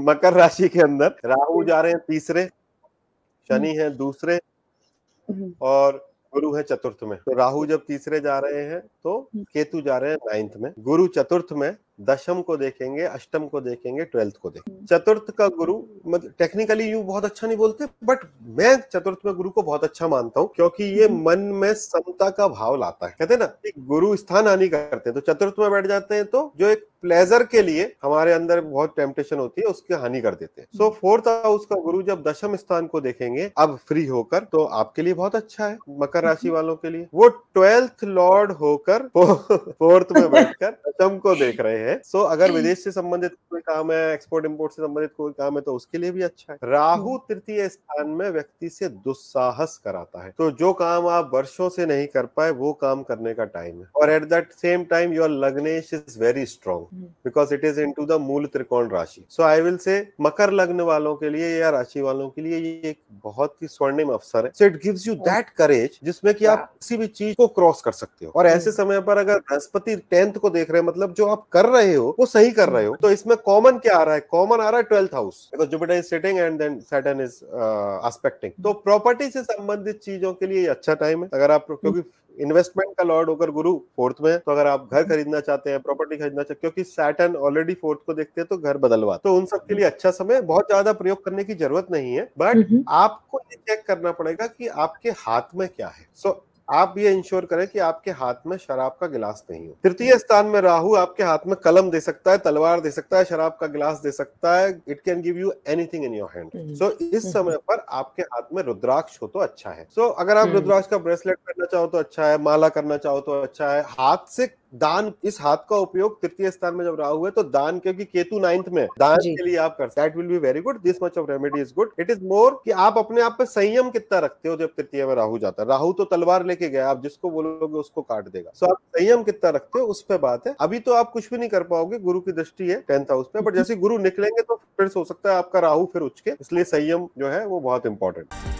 मकर राशि के अंदर राहु हम्म। जा रहे हैं तीसरे शनि हम्म। है दूसरे हम्म। और गुरु है चतुर्थ में तो राहु जब तीसरे जा रहे हैं तो केतु जा रहे हैं नाइन्थ में गुरु चतुर्थ में दशम को देखेंगे अष्टम को देखेंगे ट्वेल्थ को देखेंगे चतुर्थ का गुरु मतलब टेक्निकली यू बहुत अच्छा नहीं बोलते बट मैं चतुर्थ में गुरु को बहुत अच्छा मानता हूँ क्योंकि ये मन में समता का भाव लाता है कहते हैं ना गुरु स्थान हानि करते हैं तो चतुर्थ में बैठ जाते हैं तो जो एक प्लेजर के लिए हमारे अंदर बहुत टेम्पटेशन होती है उसकी हानि कर देते हैं सो फोर्थ हाउस का गुरु जब दशम स्थान को देखेंगे अब फ्री होकर तो आपके लिए बहुत अच्छा है मकर राशि वालों के लिए वो ट्वेल्थ लॉर्ड होकर फोर्थ में बैठकर दशम को देख रहे हैं सो so, अगर विदेश से संबंधित कोई काम है एक्सपोर्ट इम्पोर्ट से संबंधित कोई काम है तो उसके लिए भी अच्छा है राहु तृतीय स्थान में व्यक्ति से दुस्साहस कराता है तो जो काम आप वर्षों से नहीं कर पाए वो काम करने का टाइम है और at that same time your लग्नेश is very strong because it is in to the मूल त्रिकोण राशि सो आई विल से मकर लग्न वालों के लिए या राशि वालों के लिए ये एक बहुत ही स्वर्णिम अवसर है so it gives you that courage जिसमें कि आप किसी भी चीज को क्रॉस कर सकते हो और ऐसे समय पर अगर बृहस्पति टेंथ को देख रहे हैं मतलब जो आप कर रहे हो वो सही कर रहे हो तो इसमें कॉमन क्या आ रहा है कॉमन आ रहा है twelfth house because Jupiter is sitting and then Saturn is aspecting तो प्रॉपर्टी से संबंधित चीजों के लिए अच्छा टाइम है अगर आप क्योंकि इन्वेस्टमेंट का लॉर्ड होकर गुरु फोर्थ में तो अगर आप घर खरीदना चाहते हैं प्रॉपर्टी खरीदना चाहते हैं क्योंकि कि सैटन ऑलरेडी फोर्थ को देखते हैं तो घर बदलवा तो उन सबके लिए हम्म। अच्छा समय बहुत ज्यादा प्रयोग करने की जरूरत नहीं है बट हम्म, हम्म। आपको ये चेक करना पड़ेगा कि आपके हाथ में क्या है सो so, आप ये इंश्योर करें कि आपके हाथ में शराब का गिलास नहीं हो तृतीय स्थान में राहु आपके हाथ में कलम दे सकता है तलवार दे सकता है शराब का गिलास दे सकता है it can give you anything in your hand so इस समय पर आपके हाथ में रुद्राक्ष हो तो अच्छा है सो so, अगर आप रुद्राक्ष का ब्रेसलेट करना चाहो तो अच्छा है माला करना चाहो तो अच्छा है हाथ से दान इस हाथ का उपयोग तृतीय स्थान में जब राहु है तो दान क्योंकि केतु नाइन्थ में दान के लिए आप कर that will be very good this much of remedy is good it is more कि आप अपने आप पे संयम कितना रखते हो जब तृतीय में राहु जाता है राहु तो तलवार लेके गया आप जिसको बोलोगे उसको काट देगा सो so, आप संयम कितना रखते हो उस पर बात है अभी तो आप कुछ भी नहीं कर पाओगे गुरु की दृष्टि है टेंथ हाउस पे बट जैसे गुरु निकलेंगे तो फिर हो सकता है आपका राहु फिर उचके इसलिए संयम जो है वो बहुत इंपॉर्टेंट है